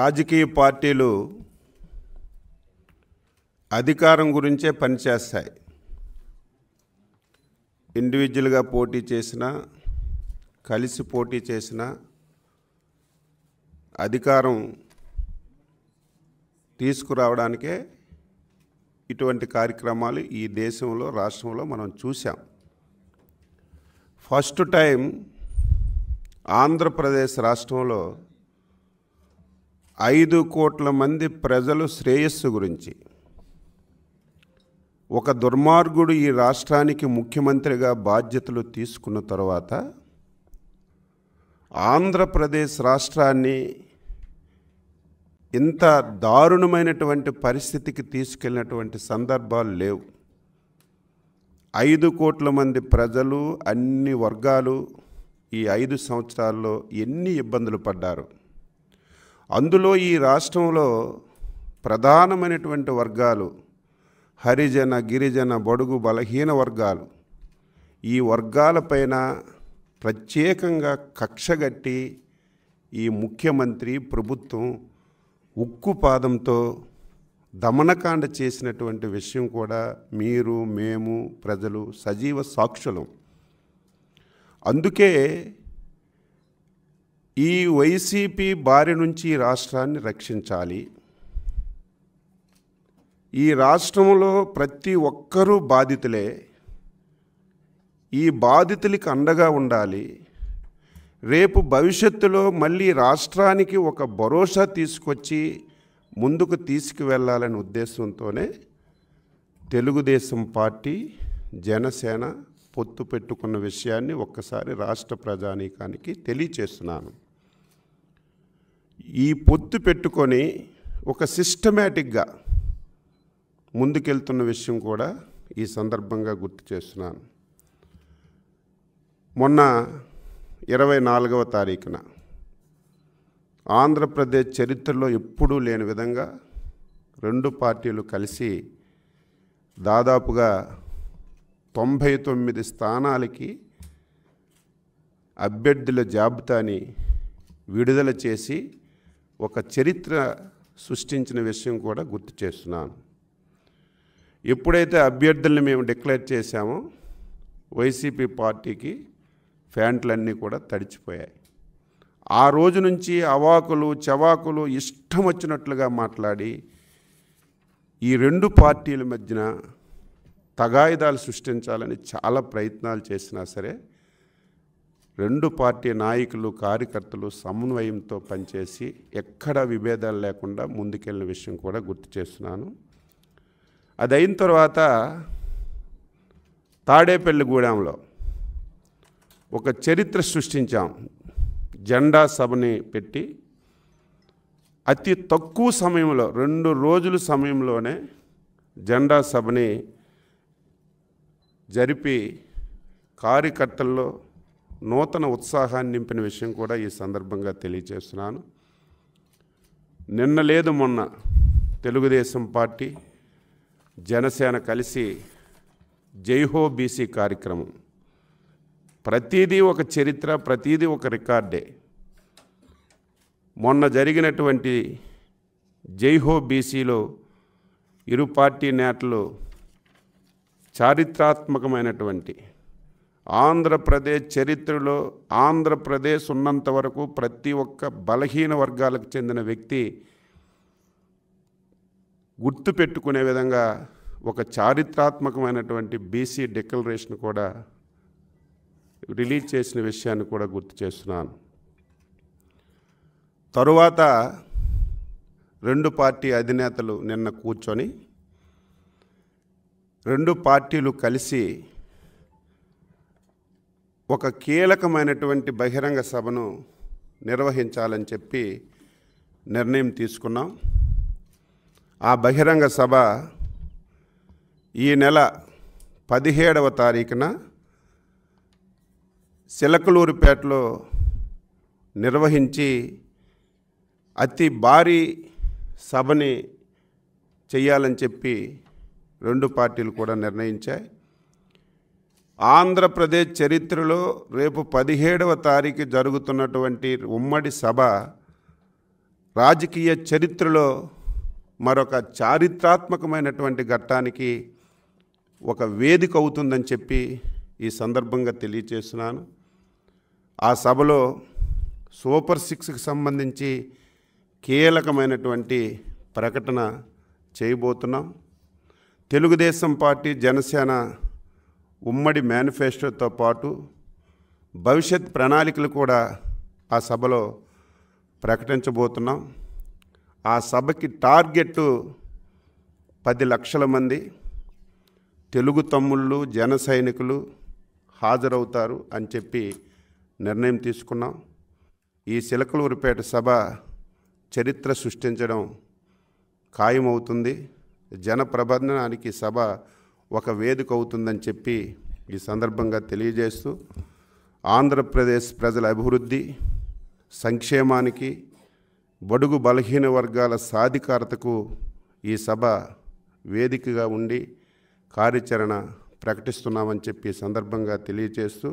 రాజకీయ పార్టీలు అధికారం గురించే పనిచేస్తాయి ఇండివిజువల్గా పోటీ చేసిన కలిసి పోటీ చేసిన అధికారం తీసుకురావడానికే ఇటువంటి కార్యక్రమాలు ఈ దేశంలో రాష్ట్రంలో మనం చూసాం ఫస్ట్ టైం ఆంధ్రప్రదేశ్ రాష్ట్రంలో ఐదు కోట్ల మంది ప్రజలు శ్రేయస్సు గురించి ఒక దుర్మార్గుడు ఈ రాష్ట్రానికి ముఖ్యమంత్రిగా బాధ్యతలు తీసుకున్న తర్వాత ఆంధ్రప్రదేశ్ రాష్ట్రాన్ని ఇంత దారుణమైనటువంటి పరిస్థితికి తీసుకెళ్ళినటువంటి సందర్భాలు లేవు ఐదు కోట్ల మంది ప్రజలు అన్ని వర్గాలు ఈ ఐదు సంవత్సరాల్లో ఎన్ని ఇబ్బందులు పడ్డారు అందులో ఈ రాష్ట్రంలో ప్రధానమైనటువంటి వర్గాలు హరిజన గిరిజన బడుగు బలహీన వర్గాలు ఈ వర్గాలపైన ప్రత్యేకంగా కక్షగట్టి ఈ ముఖ్యమంత్రి ప్రభుత్వం ఉక్కు పాదంతో దమనకాండ చేసినటువంటి విషయం కూడా మీరు మేము ప్రజలు సజీవ సాక్షులం అందుకే ఈ వైసీపీ బారి నుంచి రాష్ట్రాన్ని రక్షించాలి ఈ రాష్ట్రంలో ప్రతి ఒక్కరూ బాధితులే ఈ బాధితులకి అండగా ఉండాలి రేపు భవిష్యత్తులో మళ్ళీ రాష్ట్రానికి ఒక భరోసా తీసుకొచ్చి ముందుకు తీసుకువెళ్ళాలని ఉద్దేశంతోనే తెలుగుదేశం పార్టీ జనసేన పొత్తు పెట్టుకున్న విషయాన్ని ఒక్కసారి రాష్ట్ర ప్రజానీకానికి తెలియచేస్తున్నాను ఈ పొత్తు పెట్టుకొని ఒక సిస్టమేటిక్గా ముందుకెళ్తున్న విషయం కూడా ఈ సందర్భంగా గుర్తు చేస్తున్నాను మొన్న ఇరవై నాలుగవ తారీఖున ఆంధ్రప్రదేశ్ చరిత్రలో ఎప్పుడూ లేని విధంగా రెండు పార్టీలు కలిసి దాదాపుగా తొంభై తొమ్మిది స్థానాలకి అభ్యర్థుల జాబితాని విడుదల చేసి ఒక చరిత్ర సృష్టించిన విషయం కూడా గుర్తు చేస్తున్నాను ఎప్పుడైతే అభ్యర్థుల్ని మేము డిక్లేర్ చేశామో వైసీపీ పార్టీకి ఫ్యాంట్లన్నీ కూడా తడిచిపోయాయి ఆ రోజు నుంచి అవాకులు చవాకులు ఇష్టం వచ్చినట్లుగా మాట్లాడి ఈ రెండు పార్టీల మధ్యన తగాయిదాలు సృష్టించాలని చాలా ప్రయత్నాలు చేసినా సరే రెండు పార్టీ నాయకులు కార్యకర్తలు సమన్వయంతో పనిచేసి ఎక్కడ విభేదాలు లేకుండా ముందుకెళ్ళిన విషయం కూడా గుర్తు చేస్తున్నాను అది అయిన తర్వాత తాడేపల్లిగూడెంలో ఒక చరిత్ర సృష్టించాం జెండా సభని పెట్టి అతి తక్కువ సమయంలో రెండు రోజుల సమయంలోనే జెండా సభని జరిపి కార్యకర్తల్లో నూతన ఉత్సాహాన్ని నింపిన విషయం కూడా ఈ సందర్భంగా తెలియచేస్తున్నాను నిన్న లేదు మొన్న తెలుగుదేశం పార్టీ జనసేన కలిసి జైహో బీసీ కార్యక్రమం ప్రతీదీ ఒక చరిత్ర ప్రతీదీ ఒక రికార్డే మొన్న జరిగినటువంటి జైహో బీసీలో ఇరు పార్టీ నేతలు చారిత్రాత్మకమైనటువంటి ఆంధ్రప్రదేశ్ చరిత్రలో ఆంధ్రప్రదేశ్ ఉన్నంత వరకు ప్రతి ఒక్క బలహీన వర్గాలకు చెందిన వ్యక్తి గుర్తు పెట్టుకునే విధంగా ఒక చారిత్రాత్మకమైనటువంటి బీసీ డిక్లరేషన్ కూడా రిలీజ్ చేసిన విషయాన్ని కూడా గుర్తు చేస్తున్నాను తరువాత రెండు పార్టీ అధినేతలు నిన్న కూర్చొని రెండు పార్టీలు కలిసి ఒక కీలకమైనటువంటి బహిరంగ సభను నిర్వహించాలని చెప్పి నిర్ణయం తీసుకున్నాం ఆ బహిరంగ సభ ఈ నెల పదిహేడవ తారీఖున సిలకలూరుపేటలో నిర్వహించి అతి భారీ సభని చెయ్యాలని చెప్పి రెండు పార్టీలు కూడా నిర్ణయించాయి ఆంధ్రప్రదేశ్ చరిత్రలో రేపు పదిహేడవ తారీఖు జరుగుతున్నటువంటి ఉమ్మడి సభ రాజకీయ చరిత్రలో మరొక చారిత్రాత్మకమైనటువంటి ఘట్టానికి ఒక వేదిక అవుతుందని చెప్పి ఈ సందర్భంగా తెలియచేస్తున్నాను ఆ సభలో సూపర్ సిక్స్కి సంబంధించి కీలకమైనటువంటి ప్రకటన చేయబోతున్నాం తెలుగుదేశం పార్టీ జనసేన ఉమ్మడి మేనిఫెస్టోతో పాటు భవిష్యత్ ప్రణాళికలు కూడా ఆ సభలో ప్రకటించబోతున్నాం ఆ సభకి టార్గెట్ పది లక్షల మంది తెలుగు తమ్ముళ్ళు జన సైనికులు హాజరవుతారు అని చెప్పి నిర్ణయం తీసుకున్నాం ఈ సిలకలూరుపేట సభ చరిత్ర సృష్టించడం ఖాయమవుతుంది జన ప్రబంధనానికి సభ ఒక వేదిక అవుతుందని చెప్పి ఈ సందర్భంగా తెలియజేస్తూ ఆంధ్రప్రదేశ్ ప్రజల అభివృద్ధి సంక్షేమానికి బడుగు బలహీన వర్గాల సాధికారతకు ఈ సభ వేదికగా ఉండి కార్యాచరణ ప్రకటిస్తున్నామని చెప్పి సందర్భంగా తెలియజేస్తూ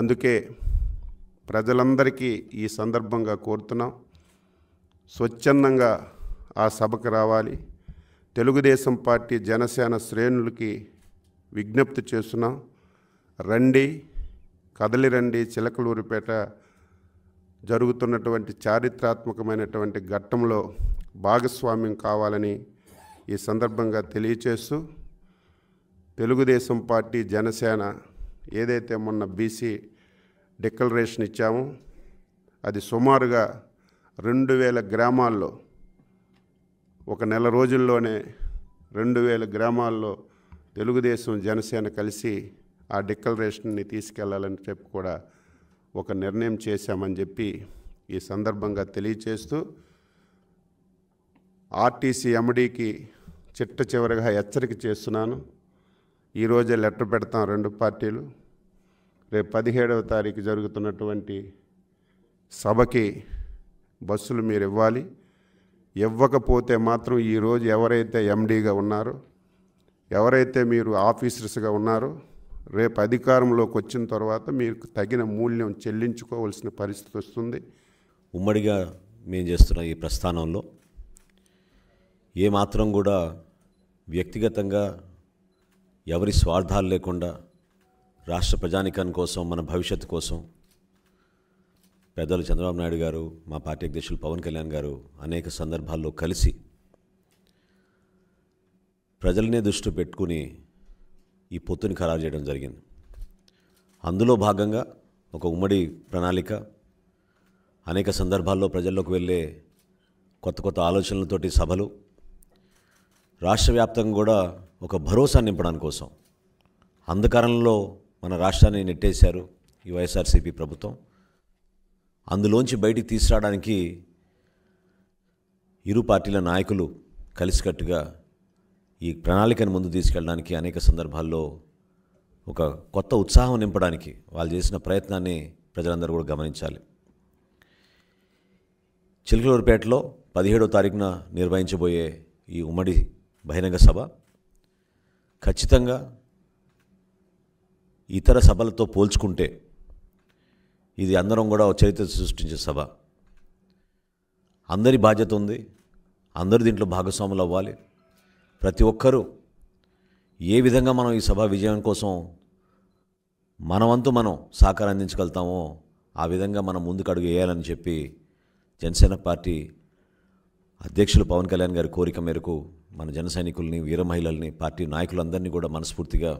అందుకే ప్రజలందరికీ ఈ సందర్భంగా కోరుతున్నాం స్వచ్ఛందంగా ఆ సభకు రావాలి తెలుగుదేశం పార్టీ జనసేన శ్రేణులకి విజ్ఞప్తి చేస్తున్నాం రండి కదలి రండి చిలకలూరిపేట జరుగుతున్నటువంటి చారిత్రాత్మకమైనటువంటి ఘట్టంలో భాగస్వామ్యం కావాలని ఈ సందర్భంగా తెలియచేస్తూ తెలుగుదేశం పార్టీ జనసేన ఏదైతే మొన్న బీసీ డిక్లరేషన్ ఇచ్చామో అది సుమారుగా రెండు వేల గ్రామాల్లో ఒక నెల రోజుల్లోనే రెండు వేల గ్రామాల్లో తెలుగుదేశం జనసేన కలిసి ఆ డిక్లరేషన్ని తీసుకెళ్లాలని చెప్పి కూడా ఒక నిర్ణయం చేశామని చెప్పి ఈ సందర్భంగా తెలియచేస్తూ ఆర్టీసీ ఎమ్డీకి చిట్ట చివరిగా హెచ్చరిక చేస్తున్నాను ఈరోజే లెటర్ పెడతాం రెండు పార్టీలు రేపు పదిహేడవ తారీఖు జరుగుతున్నటువంటి సభకి బస్సులు మీరు ఇవ్వాలి ఇవ్వకపోతే మాత్రం ఈరోజు ఎవరైతే ఎండీగా ఉన్నారో ఎవరైతే మీరు ఆఫీసర్స్గా ఉన్నారో రేపు అధికారంలోకి వచ్చిన తర్వాత మీకు తగిన మూల్యం చెల్లించుకోవాల్సిన పరిస్థితి వస్తుంది ఉమ్మడిగా మేము చేస్తున్న ఈ ప్రస్థానంలో ఏమాత్రం కూడా వ్యక్తిగతంగా ఎవరి స్వార్థాలు లేకుండా రాష్ట్ర ప్రజానికం కోసం మన భవిష్యత్తు కోసం పెద్దలు చంద్రబాబు నాయుడు గారు మా పార్టీ అధ్యక్షులు పవన్ కళ్యాణ్ గారు అనేక సందర్భాల్లో కలిసి ప్రజలనే దృష్టి పెట్టుకుని ఈ పొత్తుని ఖరారు చేయడం జరిగింది అందులో భాగంగా ఒక ఉమ్మడి ప్రణాళిక అనేక సందర్భాల్లో ప్రజల్లోకి వెళ్ళే కొత్త కొత్త ఆలోచనలతోటి సభలు రాష్ట్ర వ్యాప్తంగా కూడా ఒక భరోసా నింపడానికి కోసం అంధకారంలో మన రాష్ట్రాన్ని నెట్టేశారు ఈ వైఎస్ఆర్సీపీ ప్రభుత్వం అందులోంచి బయటికి తీసుకురావడానికి ఇరు పార్టీల నాయకులు కలిసికట్టుగా ఈ ప్రణాళికను ముందు తీసుకెళ్ళడానికి అనేక సందర్భాల్లో ఒక కొత్త ఉత్సాహం నింపడానికి వాళ్ళు చేసిన ప్రయత్నాన్ని ప్రజలందరూ కూడా గమనించాలి చిలకలూరుపేటలో పదిహేడో తారీఖున నిర్వహించబోయే ఈ ఉమ్మడి బహిరంగ సభ ఖచ్చితంగా ఇతర సభలతో పోల్చుకుంటే ఇది అందరం కూడా చరిత్ర సృష్టించే సభ అందరి బాధ్యత ఉంది అందరూ దీంట్లో భాగస్వాములు అవ్వాలి ప్రతి ఒక్కరూ ఏ విధంగా మనం ఈ సభ విజయం కోసం మనవంతు మనం సహకారం అందించగలుగుతామో ఆ విధంగా మనం ముందుకు అడుగు వేయాలని చెప్పి జనసేన పార్టీ అధ్యక్షులు పవన్ కళ్యాణ్ గారి కోరిక మేరకు మన జన సైనికుల్ని వీర మహిళల్ని పార్టీ నాయకులందరినీ కూడా మనస్ఫూర్తిగా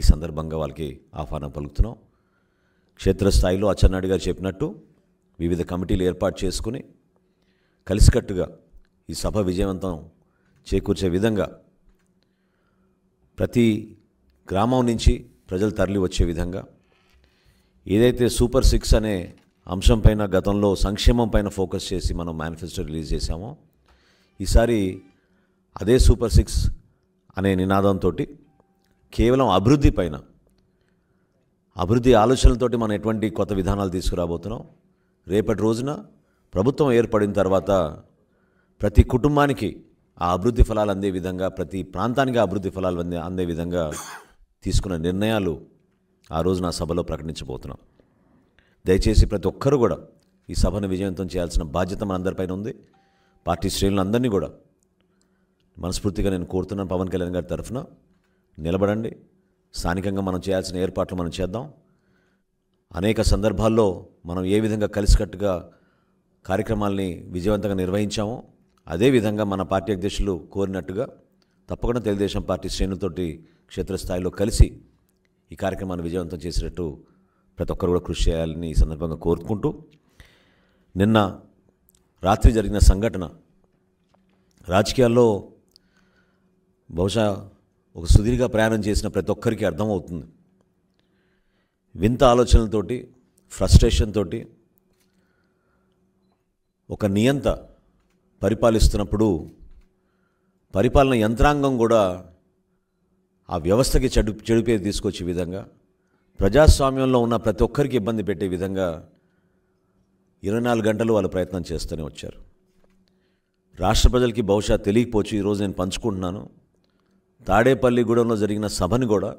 ఈ సందర్భంగా వాళ్ళకి ఆహ్వానం పలుకుతున్నాం క్షేత్రస్థాయిలో అచ్చెన్నాయుడు గారు చెప్పినట్టు వివిధ కమిటీలు ఏర్పాటు చేసుకుని కలిసికట్టుగా ఈ సభ విజయవంతం చేకూర్చే విధంగా ప్రతి గ్రామం నుంచి ప్రజలు తరలి వచ్చే విధంగా ఏదైతే సూపర్ సిక్స్ అనే అంశం పైన గతంలో సంక్షేమం పైన ఫోకస్ చేసి మనం మేనిఫెస్టో రిలీజ్ చేశామో ఈసారి అదే సూపర్ సిక్స్ అనే నినాదంతో కేవలం అభివృద్ధి పైన అభివృద్ధి ఆలోచనలతోటి మనం ఎటువంటి కొత్త విధానాలు తీసుకురాబోతున్నాం రేపటి రోజున ప్రభుత్వం ఏర్పడిన తర్వాత ప్రతి కుటుంబానికి ఆ అభివృద్ధి ఫలాలు అందే విధంగా ప్రతి ప్రాంతానికి అభివృద్ధి ఫలాలు అందే అందే విధంగా తీసుకున్న నిర్ణయాలు ఆ రోజు నా సభలో ప్రకటించబోతున్నాం దయచేసి ప్రతి ఒక్కరూ కూడా ఈ సభను విజయవంతం చేయాల్సిన బాధ్యత మనందరిపైన ఉంది పార్టీ శ్రేణులందరినీ కూడా మనస్ఫూర్తిగా నేను కోరుతున్నాను పవన్ కళ్యాణ్ గారి తరఫున నిలబడండి స్థానికంగా మనం చేయాల్సిన ఏర్పాట్లు మనం చేద్దాం అనేక సందర్భాల్లో మనం ఏ విధంగా కలిసికట్టుగా కార్యక్రమాల్ని విజయవంతంగా నిర్వహించామో అదేవిధంగా మన పార్టీ అధ్యక్షులు కోరినట్టుగా తప్పకుండా తెలుగుదేశం పార్టీ శ్రేణులతోటి క్షేత్రస్థాయిలో కలిసి ఈ కార్యక్రమాన్ని విజయవంతం చేసేటట్టు ప్రతి ఒక్కరు కూడా కృషి చేయాలని ఈ సందర్భంగా కోరుకుంటూ నిన్న రాత్రి జరిగిన సంఘటన రాజకీయాల్లో బహుశా ఒక సుదీర్ఘ ప్రయాణం చేసిన ప్రతి ఒక్కరికి అర్థమవుతుంది వింత ఆలోచనలతోటి ఫ్రస్ట్రేషన్ తోటి ఒక నియంత పరిపాలిస్తున్నప్పుడు పరిపాలన యంత్రాంగం కూడా ఆ వ్యవస్థకి చెడు చెడు తీసుకొచ్చే విధంగా ప్రజాస్వామ్యంలో ఉన్న ప్రతి ఒక్కరికి ఇబ్బంది పెట్టే విధంగా ఇరవై నాలుగు గంటలు వాళ్ళు ప్రయత్నం చేస్తూనే వచ్చారు రాష్ట్ర ప్రజలకి బహుశా తెలియకపోవచ్చు ఈరోజు నేను పంచుకుంటున్నాను తాడేపల్లిగూడెంలో జరిగిన సభను కూడా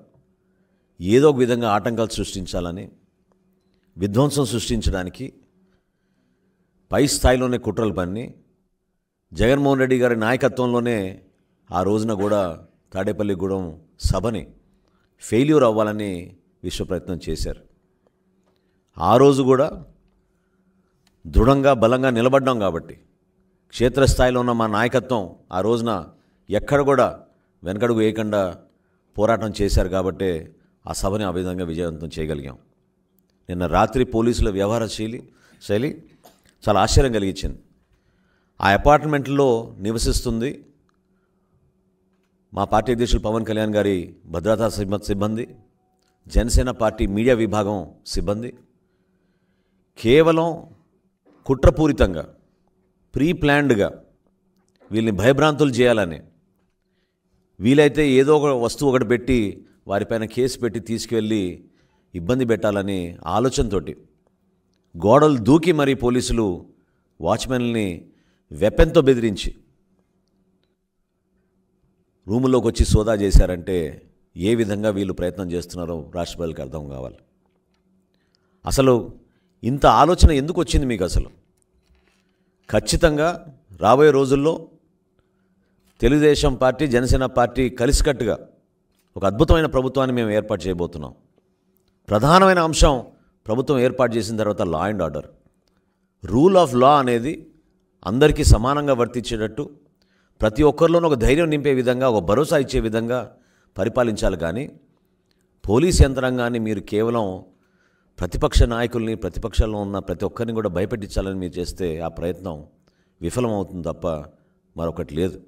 ఏదో ఒక విధంగా ఆటంకాలు సృష్టించాలని విధ్వంసం సృష్టించడానికి పై స్థాయిలోనే కుట్రలు పన్ని జగన్మోహన్ రెడ్డి గారి నాయకత్వంలోనే ఆ రోజున కూడా తాడేపల్లిగూడెం సభని ఫెయిల్యూర్ అవ్వాలని విశ్వ ప్రయత్నం చేశారు ఆ రోజు కూడా దృఢంగా బలంగా నిలబడ్డాం కాబట్టి క్షేత్రస్థాయిలో ఉన్న మా నాయకత్వం ఆ రోజున ఎక్కడ కూడా వెనకడుగు వేయకుండా పోరాటం చేశారు కాబట్టే ఆ సభని ఆ విధంగా విజయవంతం చేయగలిగాం నిన్న రాత్రి పోలీసుల వ్యవహార శైలి శైలి చాలా ఆశ్చర్యం కలిగించింది ఆ అపార్ట్మెంట్లో నివసిస్తుంది మా పార్టీ అధ్యక్షులు పవన్ కళ్యాణ్ గారి భద్రతా సిబ్బంది జనసేన పార్టీ మీడియా విభాగం సిబ్బంది కేవలం కుట్రపూరితంగా ప్రీ ప్లాన్డ్గా వీళ్ళని భయభ్రాంతులు చేయాలని వీలైతే ఏదో ఒక వస్తువు ఒకటి పెట్టి వారిపైన కేసు పెట్టి తీసుకువెళ్ళి ఇబ్బంది పెట్టాలని ఆలోచనతోటి గోడలు దూకి మరీ పోలీసులు వాచ్మెన్ని వెపెన్తో బెదిరించి రూములోకి వచ్చి సోదా చేశారంటే ఏ విధంగా వీళ్ళు ప్రయత్నం చేస్తున్నారో రాష్ట్ర ప్రజలకు అర్థం కావాలి అసలు ఇంత ఆలోచన ఎందుకు వచ్చింది మీకు అసలు ఖచ్చితంగా రాబోయే రోజుల్లో తెలుగుదేశం పార్టీ జనసేన పార్టీ కలిసికట్టుగా ఒక అద్భుతమైన ప్రభుత్వాన్ని మేము ఏర్పాటు చేయబోతున్నాం ప్రధానమైన అంశం ప్రభుత్వం ఏర్పాటు చేసిన తర్వాత law and order rule of law అనేది అందరికీ సమానంగా వర్తించేటట్టు ప్రతి ఒక్కరిలోనూ ఒక ధైర్యం నింపే విధంగా ఒక భరోసా ఇచ్చే విధంగా పరిపాలించాలి కానీ పోలీస్ యంత్రాంగాన్ని మీరు కేవలం ప్రతిపక్ష నాయకుల్ని ప్రతిపక్షంలో ఉన్న ప్రతి ఒక్కరిని కూడా భయపెట్టించాలని మీరు చేస్తే ఆ ప్రయత్నం విఫలమవుతుంది తప్ప మరొకటి లేదు